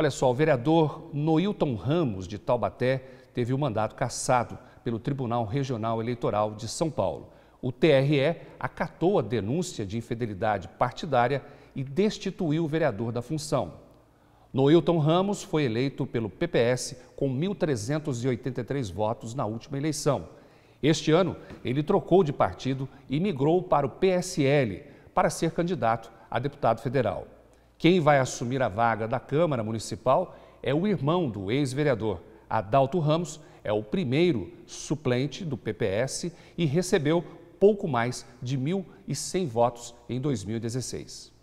Olha só, o vereador Noilton Ramos, de Taubaté, teve o mandato cassado pelo Tribunal Regional Eleitoral de São Paulo. O TRE acatou a denúncia de infidelidade partidária e destituiu o vereador da função. Noilton Ramos foi eleito pelo PPS com 1.383 votos na última eleição. Este ano, ele trocou de partido e migrou para o PSL para ser candidato a deputado federal. Quem vai assumir a vaga da Câmara Municipal é o irmão do ex-vereador. Adalto Ramos é o primeiro suplente do PPS e recebeu pouco mais de 1.100 votos em 2016.